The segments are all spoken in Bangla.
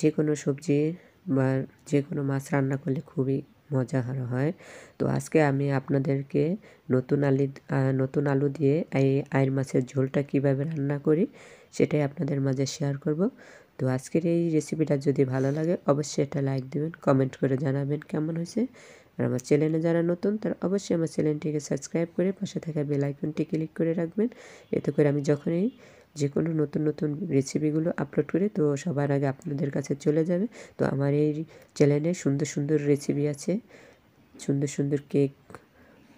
যে কোনো সবজি বা যে কোনো মাছ রান্না করলে খুবই মজা হয় তো আজকে আমি আপনাদেরকে নতুন আলু নতুন আলু দিয়ে এই আয়ের মাছের ঝোলটা কিভাবে রান্না করি সেটাই আপনাদের মাঝে শেয়ার করব তো আজকের এই রেসিপিটা যদি ভালো লাগে অবশ্যই এটা লাইক দেবেন কমেন্ট করে জানাবেন কেমন হয়েছে আর আমার চ্যানেলে যারা নতুন তারা অবশ্যই আমার চ্যানেলটিকে সাবস্ক্রাইব করে পাশে থাকা বেল আইকনটি ক্লিক করে রাখবেন এতে করে আমি যখনই যে কোনো নতুন নতুন রেসিপিগুলো আপলোড করি তো সবার আগে আপনাদের কাছে চলে যাবে তো আমার এই চ্যানেলে সুন্দর সুন্দর রেসিপি আছে সুন্দর সুন্দর কেক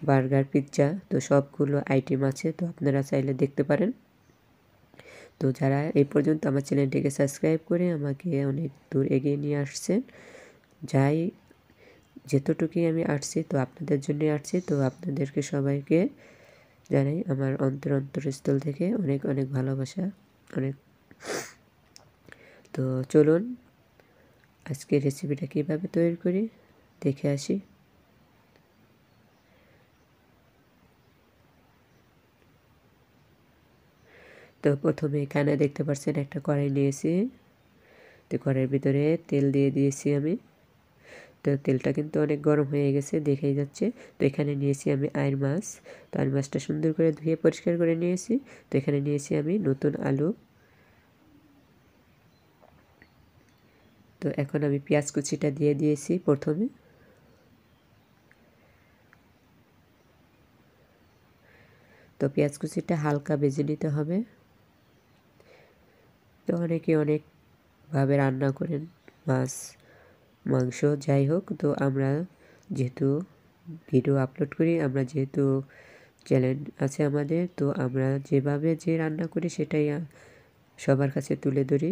বার্গার পিৎজা তো সবগুলো আইটেম আছে তো আপনারা চাইলে দেখতে পারেন তো যারা এই পর্যন্ত আমার চ্যানেলটিকে সাবস্ক্রাইব করে আমাকে অনেক দূর এগিয়ে নিয়ে আসছেন যাই যেতটুকুই আমি আসছি তো আপনাদের জন্য আসছি তো আপনাদেরকে সবাইকে জানাই আমার অন্তর অন্তরস্থল থেকে অনেক অনেক ভালোবাসা অনেক তো চলুন আজকে রেসিপিটা কীভাবে তৈরি করি দেখে আসি তো প্রথমে এখানে দেখতে পাচ্ছেন একটা কড়াই নিয়েছি তো কড়াইয়ের ভিতরে তেল দিয়ে দিয়েছি আমি তো তেলটা কিন্তু অনেক গরম হয়ে গেছে দেখেই যাচ্ছে তো এখানে নিয়েছি আমি আয়ের মাছ তো আয়ের মাছটা সুন্দর করে ধুয়ে পরিষ্কার করে নিয়েছি তো এখানে নিয়েছি আমি নতুন আলু তো এখন আমি পেঁয়াজ কুচিটা দিয়ে দিয়েছি প্রথমে তো পেঁয়াজ কুচিটা হালকা বেজে নিতে হবে তো অনেকে অনেকভাবে রান্না করেন মাছ মাংস যাই হোক তো আমরা যেহেতু ভিডিও আপলোড করি আমরা যেহেতু চ্যালেঞ্জ আছে আমাদের তো আমরা যেভাবে যে রান্না করি সেটাই সবার কাছে তুলে ধরি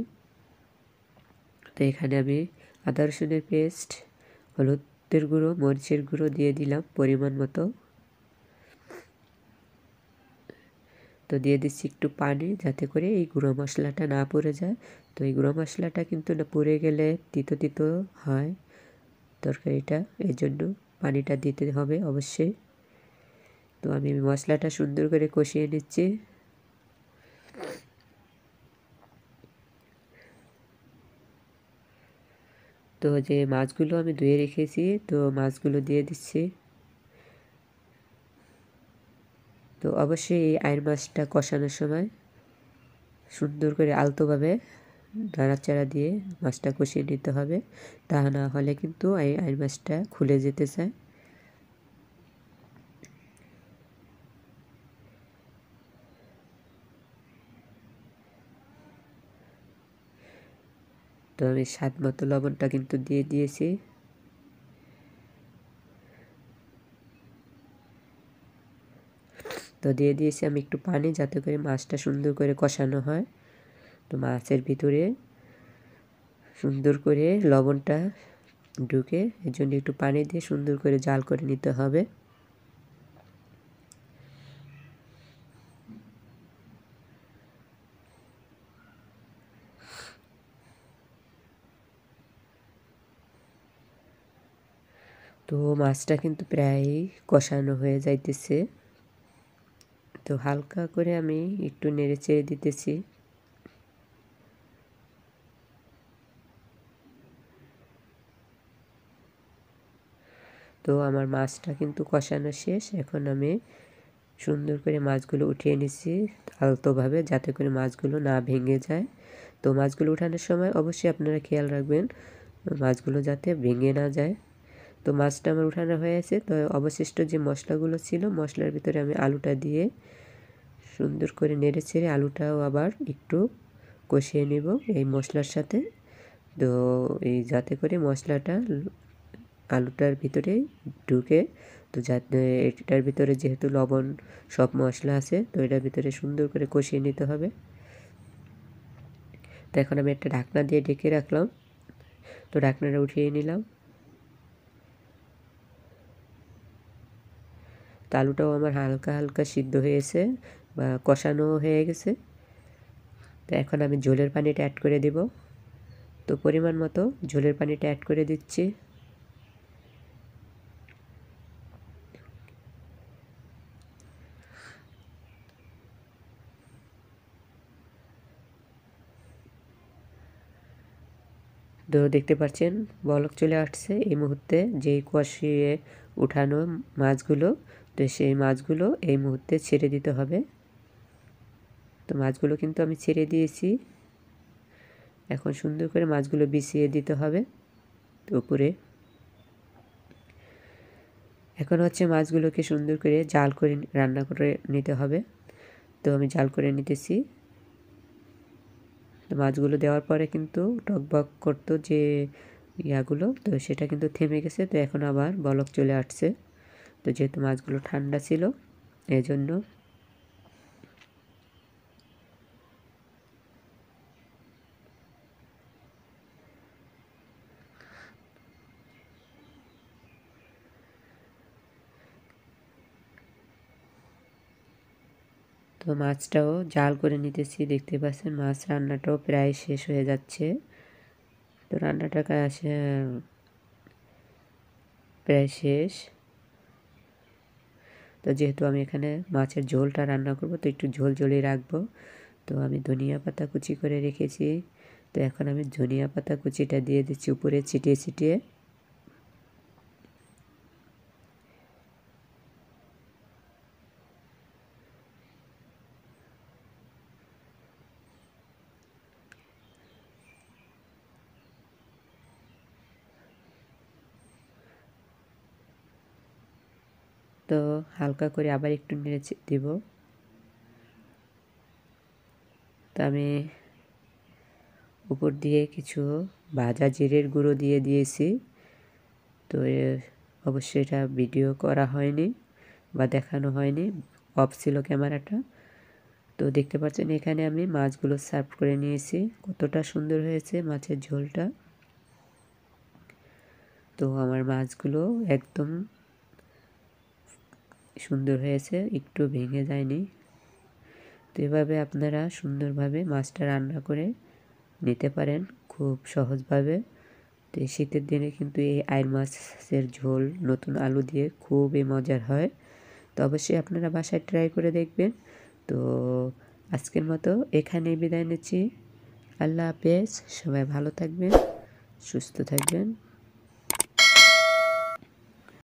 তো এখানে আমি আদা রসুনের পেস্ট হলুদের গুঁড়ো মরিচের গুঁড়ো দিয়ে দিলাম পরিমাণ মতো তো দিয়ে দিচ্ছি একটু পানি যাতে করে এই গুঁড়ো মশলাটা না পড়ে যায় তো এই গুঁড়ো মশলাটা কিন্তু না পড়ে গেলে তিতো তিতো হয় তরকারিটা এই জন্য পানিটা দিতে হবে অবশ্যই তো আমি মশলাটা সুন্দর করে কষিয়ে নিচ্ছি তো যে মাছগুলো আমি ধুয়ে রেখেছি তো মাছগুলো দিয়ে দিচ্ছি তো অবশ্যই এই আয়ের মাছটা কষানোর সময় সুন্দর করে আলতোভাবে নাড়াচাড়া দিয়ে মাছটা কষিয়ে নিতে হবে তা না হলে কিন্তু এই আয়ের মাছটা খুলে যেতে চায় তো আমি স্বাদ মতো লবণটা কিন্তু দিয়ে দিয়েছি তো দিয়ে দিয়েছি আমি একটু পানি যাতে করে মাছটা সুন্দর করে কষানো হয় তো মাছের ভিতরে সুন্দর করে লবণটা ঢুকে এর জন্য একটু পানি দিয়ে সুন্দর করে জাল করে নিতে হবে তো মাছটা কিন্তু প্রায় কষানো হয়ে যাইতেছে তো হালকা করে আমি একটু নেড়ে চেড়ে দিতেছি তো আমার মাছটা কিন্তু কষানো শেষ এখন আমি সুন্দর করে মাছগুলো উঠিয়ে নিচ্ছি আলতোভাবে যাতে করে মাছগুলো না ভেঙে যায় তো মাছগুলো উঠানোর সময় অবশ্যই আপনারা খেয়াল রাখবেন মাছগুলো যাতে ভেঙে না যায় তো মাছটা আমার উঠানো হয়েছে তো অবশিষ্ট যে মশলাগুলো ছিল মশলার ভিতরে আমি আলুটা দিয়ে সুন্দর করে নেড়ে ছেড়ে আলুটাও আবার একটু কষিয়ে নেব এই মশলার সাথে তো এই যাতে করে মশলাটা আলুটার ভিতরে ঢুকে তো যাতে এটার ভিতরে যেহেতু লবণ সব মশলা আছে তো এটার ভিতরে সুন্দর করে কষিয়ে নিতে হবে তো এখন আমি একটা ঢাকনা দিয়ে ঢেকে রাখলাম তো ঢাকনাটা উঠিয়ে নিলাম তো আলুটাও আমার হালকা হালকা সিদ্ধ হয়েছে কষানো হয়ে গেছে তো এখন আমি ঝোলের পানিটা অ্যাড করে দেব তো পরিমাণ মতো ঝোলের পানিটা অ্যাড করে দিচ্ছি তো দেখতে পাচ্ছেন বলক চলে আসছে এই মুহূর্তে যেই কষিয়ে উঠানো মাছগুলো তো সেই মাছগুলো এই মুহূর্তে ছেড়ে দিতে হবে তো মাছগুলো কিন্তু আমি ছেড়ে দিয়েছি এখন সুন্দর করে মাছগুলো বিছিয়ে দিতে হবে উপরে এখন হচ্ছে মাছগুলোকে সুন্দর করে জাল করে রান্না করে নিতে হবে তো আমি জাল করে নিতেছি মাছগুলো দেওয়ার পরে কিন্তু টকবক করতো যে ইয়াগুলো তো সেটা কিন্তু থেমে গেছে তো এখন আবার বলক চলে আসছে তো যেহেতু মাছগুলো ঠান্ডা ছিল এজন্য তো মাছটাও জাল করে নিতেছি দেখতে পাচ্ছেন মাছ রান্নাটাও প্রায় শেষ হয়ে যাচ্ছে তো রান্নাটা আসে প্রায় শেষ তো যেহেতু আমি এখানে মাছের ঝোলটা রান্না করব তো একটু ঝোল ঝোলই রাখবো তো আমি ধনিয়া পাতা কুচি করে রেখেছি তো এখন আমি ধনিয়া পাতা কুচিটা দিয়ে দিচ্ছি উপরে ছিটিয়ে ছিটিয়ে তো হালকা করে আবার একটু নেড়ে দিব তো আমি উপর দিয়ে কিছু ভাজা জিরের গুঁড়ো দিয়ে দিয়েছি তো অবশ্যই এটা ভিডিও করা হয়নি বা দেখানো হয়নি অফ ছিল ক্যামেরাটা তো দেখতে পাচ্ছেন এখানে আমি মাছগুলো সার্ভ করে নিয়েছি কতটা সুন্দর হয়েছে মাছের ঝোলটা তো আমার মাছগুলো একদম সুন্দর হয়েছে একটু ভেঙে যায়নি তো এভাবে আপনারা সুন্দরভাবে মাছটা রান্না করে নিতে পারেন খুব সহজভাবে তো শীতের দিনে কিন্তু এই আয়ের মাছের ঝোল নতুন আলু দিয়ে খুবই মজার হয় তো অবশ্যই আপনারা বাসায় ট্রাই করে দেখবেন তো আজকের মতো এখানেই বিদায় নিচ্ছি আল্লাহ হাফেজ সবাই ভালো থাকবেন সুস্থ থাকবেন